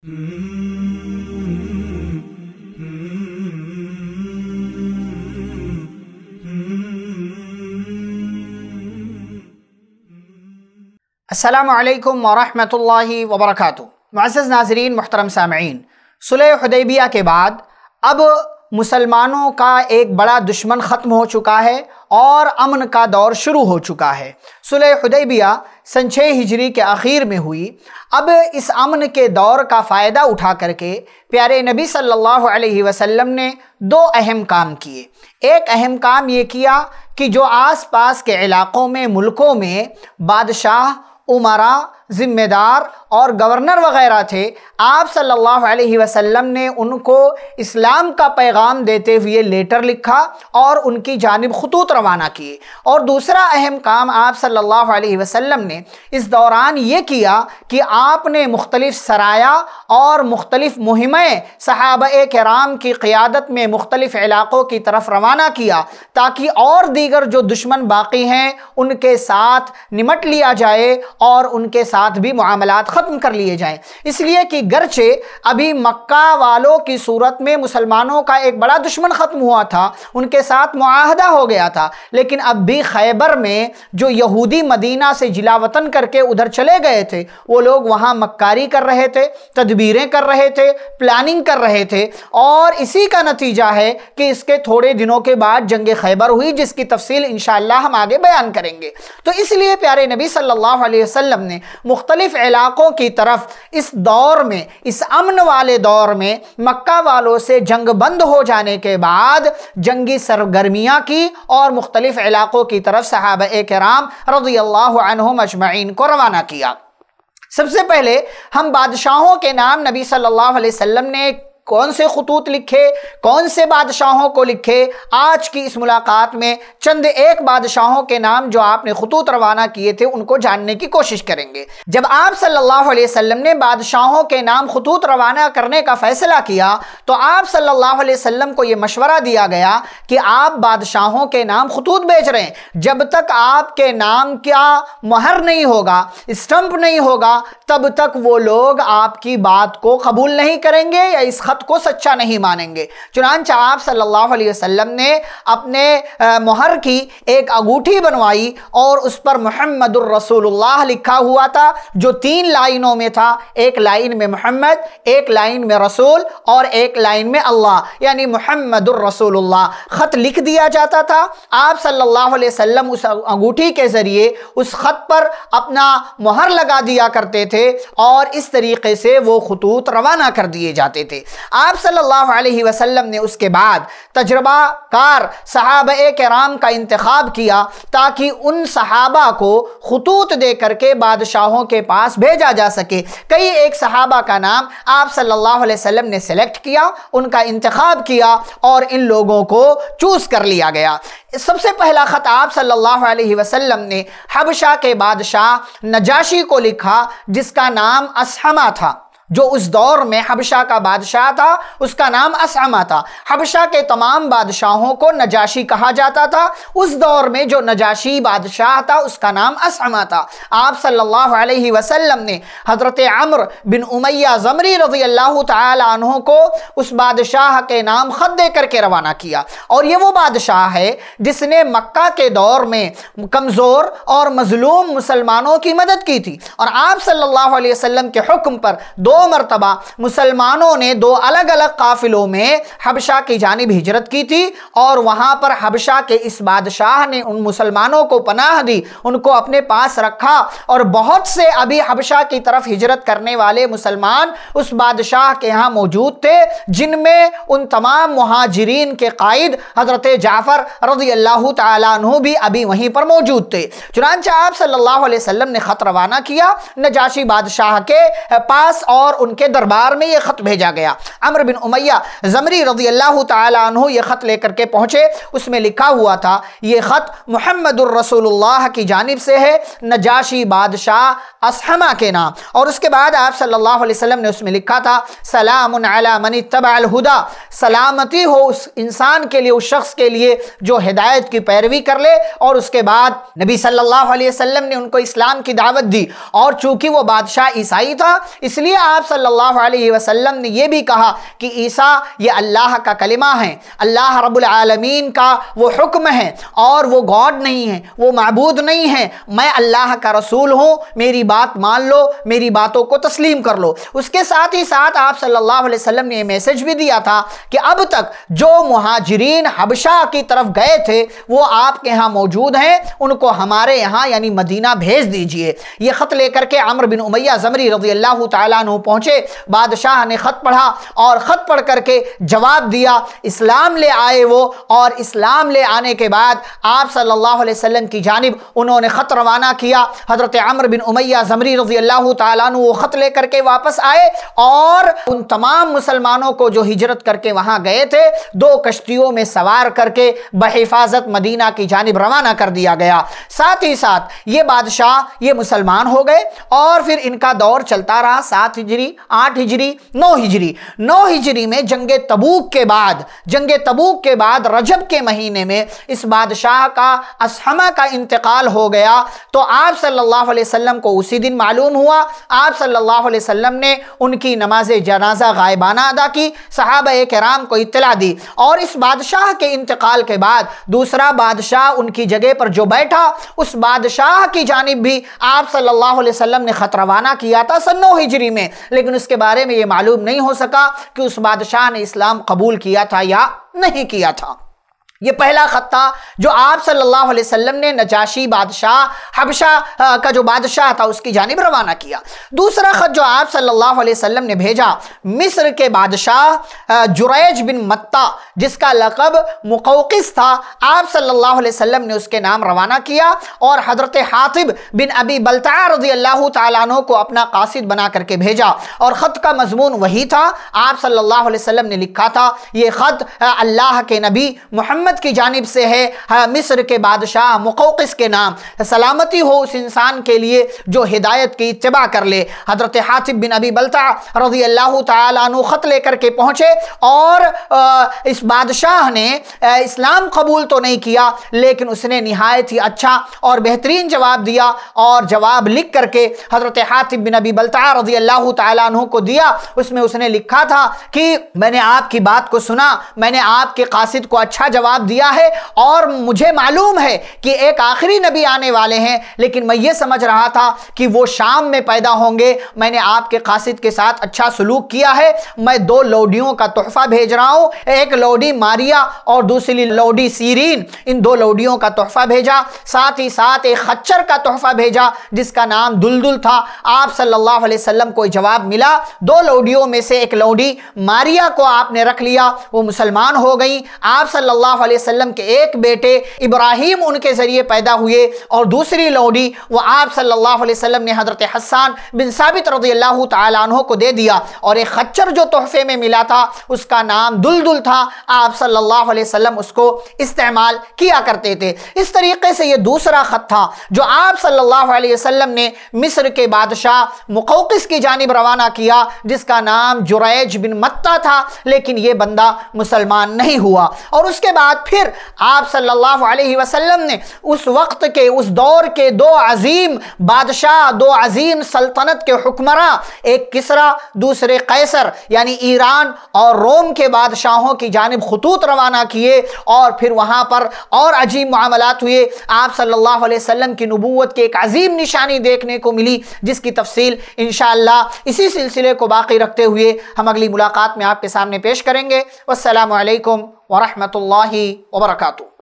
असलकम वरहमल वबरक मज़ नाजरीन मोहतरम सामीन सुलह के बाद अब मुसलमानों का एक बड़ा दुश्मन ख़त्म हो चुका है और अमन का दौर शुरू हो चुका है सुलह हदैबिया सन छः हिजरी के आखिर में हुई अब इस अमन के दौर का फ़ायदा उठा करके प्यारे नबी सल्लल्लाहु अलैहि वसल्लम ने दो अहम काम किए एक अहम काम ये किया कि जो आसपास के इलाक़ों में मुल्कों में बादशाह उमरा ज़िम्मेदार और गवर्नर वगैरह थे आप सल्लल्लाहु अलैहि वसल्लम ने उनको इस्लाम का पैगाम देते हुए लेटर लिखा और उनकी जानब खतूत रवाना किए और दूसरा अहम काम आप सल्लल्लाहु अलैहि वसल्लम ने इस दौरान ये किया कि आपने मुख्तलिफ़ सराया और मुख्तलिफ़ मुहिमें सहाब कराम की क़ियादत में मुख्तलिफ़ इलाक़ों की तरफ रवाना किया ताकि और दीगर जो दुश्मन बाकी हैं उनके साथ निमट लिया जाए और उनके साथ साथ भी मामला ख़त्म कर लिए जाएं इसलिए कि गरचे अभी मक्का वालों की सूरत में मुसलमानों का एक बड़ा दुश्मन ख़त्म हुआ था उनके साथ माहदा हो गया था लेकिन अब भी खैबर में जो यहूदी मदीना से जिला वतन करके उधर चले गए थे वो लोग वहाँ मक्कारी कर रहे थे तदबीरें कर रहे थे प्लानिंग कर रहे थे और इसी का नतीजा है कि इसके थोड़े दिनों के बाद जंग खैबर हुई जिसकी तफसील इन हम आगे बयान करेंगे तो इसलिए प्यारे नबी सल्लल्लाहु अलैहि वसल्लम ने मुख्तलिफ़ इलाक़ों की तरफ इस दौर में इस अमन वाले दौर में मक्का वालों से जंग बंद हो जाने के बाद जंगी सरगर्मियाँ की और मुख्तलिफ़ इलाक़ों की तरफ साहब कराम रजी अल्लाह मजमैन को रवाना किया सबसे पहले हम बादशाहों के नाम नबी सल्लल्लाहु अलैहि वसल्लम ने कौन से खतूत लिखे कौन से बादशाहों को लिखे आज की इस मुलाकात में चंद एक बादशाहों के नाम जो आपने खतूत रवाना किए थे उनको जानने की कोशिश करेंगे जब आप सल्लल्लाहु अलैहि वसल्लम ने बादशाहों के नाम खतूत रवाना करने का फैसला किया तो आप सल्लल्लाहु अलैहि वसल्लम को यह मशवरा दिया गया कि आप बादशाहों के नाम खतूत बेच रहे हैं जब तक आपके नाम क्या मुहर नहीं होगा स्टम्प नहीं होगा तब तक वो लोग आपकी बात को कबूल नहीं करेंगे या इस खत बात को सच्चा नहीं मानेंगे चुनानच आप सल्लल्लाहु अलैहि वसल्लम ने अपने मुहर की एक अंगूठी बनवाई और उस पर मोहम्मद रसूलुल्लाह लिखा हुआ था जो तीन लाइनों में था एक लाइन में मोहम्मद एक लाइन में रसूल और एक लाइन में अल्लाह यानी मोहम्मद रसूलुल्लाह ख़त लिख दिया जाता था आप सल्लल्लाहु अलैहि वसल्लम उस अंगूठी के ज़रिए उस ख़त पर अपना मुहर लगा दिया करते थे और इस तरीके से वो खतूत रवाना कर दिए जाते थे आप सल्लल्लाहु अलैहि वसल्लम ने उसके बाद तजर्बाकार सहाब कराम का इंतखब किया ताकि उन सहाबा को खतूत दे करके बादशाहों के पास भेजा जा सके कई एक सहाबा का नाम आप सल्लल्लाहु अलैहि वसल्लम ने सेलेक्ट किया उनका इंतखब किया और इन लोगों को चूज़ कर लिया गया सबसे पहला ख़त आप सल्लल्लाहु अलैहि वसल्लम ने हबशा के बादशाह नजाशी को लिखा जिसका नाम असहमा था जो उस दौर में हबशा का बादशाह था उसका नाम असमा था हबशा के तमाम बादशाहों को नजाशी कहा जाता था उस दौर में जो नजाशी बादशाह था उसका नाम असमा था आप सल्लल्लाहु अलैहि वसल्लम ने हज़रत अमर बिन उमैया ज़मरी रजी अल्लाह तहों को उस बादशाह के नाम ख़त दे करके रवाना किया और ये वो बादशाह है जिसने मक्का के दौर में कमज़ोर और मज़लूम मुसलमानों की मदद की थी और आप सल्लल्लाहु अलैहि वसल्लम के हुक्म पर दो मरतबा मुसलमानों ने दो अलग अलग काफिलों में हबशा की जानब हिजरत की थी और वहाँ पर हबशा के इस बादशाह ने उन मुसलमानों को पनाह दी उनको अपने पास रखा और बहुत से अभी हबशा की तरफ हिजरत करने वाले मुसलमान उस बादशाह के यहाँ मौजूद थे जिनमें उन तमाम महाजरीन के कायद हजरत जाफ़र रजी अल्लाह तु भी अभी वहीं पर मौजूद थे चुनानचा आप सल्ला वसम ने ख़त रवाना किया नजाशी बादशाह के पास और और उनके दरबार में यह ख़त भेजा गया अमर बिन उमैया ज़मरी रजी अल्लाह तु यह ख़त लेकर के पहुंचे उसमें लिखा हुआ था यह ख़त मोहम्मद रसूलुल्लाह की जानब से है नजाशी बादशाह असहमा के नाम और उसके बाद आप सल्लल्लाहु अलैहि वसल्लम ने उसमें लिखा था सलाम अला मनी हुदा सलामती हो उस इंसान के लिए उस शख्स के लिए जो हिदायत की पैरवी कर ले और उसके बाद नबी सल्लल्लाहु अलैहि वसल्लम ने उनको इस्लाम की दावत दी और चूंकि वो बादशाह ईसाई था इसलिए आप आप सल्लल्लाहु अलैहि वसल्लम ने यह भी कहा कि ईसा ये अल्लाह का कलिमा है अल्लाह रब्बुल आलमीन का वो हुक्म है और वो गॉड नहीं है वो मबूद नहीं है मैं अल्लाह का रसूल हूँ मेरी बात मान लो मेरी बातों को तस्लीम कर लो उसके साथ ही साथ आप सल्लल्लाहु अलैहि वसल्लम ने यह मैसेज भी दिया था कि अब तक जो महाजरीन हबशा की तरफ गए थे वो आपके यहाँ मौजूद हैं उनको हमारे यहाँ यानी मदीना भेज दीजिए ये ख़त लेकर के अमर बिन उमैया ज़मरी रजी अल्लाह तु पहुंचे बादशाह ने ख़त पढ़ा और ख़त पढ़ करके जवाब दिया इस्लाम ले आए वो और इस्लाम ले आने के बाद आप सल्लल्लाहु अलैहि वसल्लम की जानब उन्होंने ख़त रवाना किया हज़रत अमर बिन उमैया ज़मरी रजी अल्लाह तु वो ख़त ले करके वापस आए और उन तमाम मुसलमानों को जो हिजरत करके वहां गए थे दो कश्तियों में सवार करके बहिफाजत मदीना की जानब रवाना कर दिया गया साथ ही साथ ये बादशाह ये मुसलमान हो गए और फिर इनका दौर चलता रहा साथ ही हिजरी आठ हिजरी नौ हिजरी नौ हिजरी में जंग तबूक के बाद जंग तबूक के बाद रजब के महीने में इस बादशाह का असहमा का इंतकाल हो गया तो आप सल्लल्लाहु अलैहि वसल्लम को उसी दिन मालूम हुआ आप सल्लल्लाहु अलैहि वसल्लम ने उनकी नमाज जनाजा गायबाना अदा की साहब कराम को इतला दी और इस बादशाह के इंतकाल के बाद दूसरा बादशाह उनकी जगह पर जो बैठा उस बादशाह की जानब भी आप सल्लल्लाहु अलैहि वसल्लम ने खतरवाना किया था सन्नो हिजरी में लेकिन उसके बारे में ये मालूम नहीं हो सका कि उस बादशाह ने इस्लाम कबूल किया था या नहीं किया था ये पहला ख़त था जो आप सल्लल्लाहु अलैहि वसल्लम ने नजाशी बादशाह हबशा का जो बादशाह था उसकी जानब रवाना किया दूसरा ख़त जो आप सल्लल्लाहु अलैहि वसल्लम ने भेजा मिस्र के बादशाह जुरैज बिन मत्ता जिसका लकब मुकौकिस था आप सल्लल्लाहु अलैहि वसल्लम ने उसके नाम रवाना किया और हज़रत हातिब बिन अबी बलता रजी अल्लाह तु को अपना कासिद बना करके भेजा और ख़त का मजमून वही था आप सल्ला वसम ने लिखा था ये ख़त अल्लाह के नबी मोहम्मद हुकूमत की जानब से है मिस्र के बादशाह मुकोकस के नाम सलामती हो उस इंसान के लिए जो हिदायत की इतबा कर ले हज़रत हातिब बिन अबी बलता रजी अल्लाह तु ख़त लेकर के पहुँचे और इस बादशाह ने इस्लाम कबूल तो नहीं किया लेकिन उसने नहायत ही अच्छा और बेहतरीन जवाब दिया और जवाब लिख करके हज़रत हातिब बिन अबी बलता रजी अल्लाह तु को दिया उसमें उसने लिखा था कि मैंने आपकी बात को सुना मैंने आपके कासिद को अच्छा जवाब जवाब दिया है और मुझे मालूम है कि एक आखिरी नबी आने वाले हैं लेकिन मैं ये समझ रहा था कि वो शाम में पैदा होंगे मैंने आपके कासिद के साथ अच्छा सलूक किया है मैं दो लोडियों का तोहफा भेज रहा हूँ एक लोडी मारिया और दूसरी लोडी सीरीन इन दो लोडियों का तोहफा भेजा साथ ही साथ एक खच्चर का तोहफा भेजा जिसका नाम दुलदुल था आप सल्लल्लाहु अलैहि वसल्लम को जवाब मिला दो लोडियों में से एक लोडी मारिया को आपने रख लिया वो मुसलमान हो गई आप सल्लल्लाहु वसल्लम के एक बेटे इब्राहिम उनके ज़रिए पैदा हुए और दूसरी लोडी वह आप सल्ला वसम ने हज़रत हसन बिन साबित रजी अल्लाह तहों को दे दिया और एक खच्चर जो तोहफे में मिला था उसका नाम दुलदुल था आप सल्ला वसम उसको इस्तेमाल किया करते थे इस तरीके से यह दूसरा ख़त था जो आप सल्ला वसम ने मिस्र के बादशाह मुखोकस की जानब रवाना किया जिसका नाम जुरैज बिन मत्ता था लेकिन ये बंदा मुसलमान नहीं हुआ और उसके बाद बाद फिर आप सल्लल्लाहु अलैहि वसल्लम ने उस वक्त के उस दौर के दो अजीम बादशाह दो अजीम सल्तनत के हुक्मरां एक किसरा दूसरे कैसर यानी ईरान और रोम के बादशाहों की जानब खतूत रवाना किए और फिर वहाँ पर और अजीब मामलात हुए आप सल्लल्लाहु अलैहि वसल्लम की नबूवत की एक अजीम निशानी देखने को मिली जिसकी तफसील इन इसी सिलसिले को बाकी रखते हुए हम अगली मुलाकात में आपके सामने पेश करेंगे वालेकुम ورحمة الله وبركاته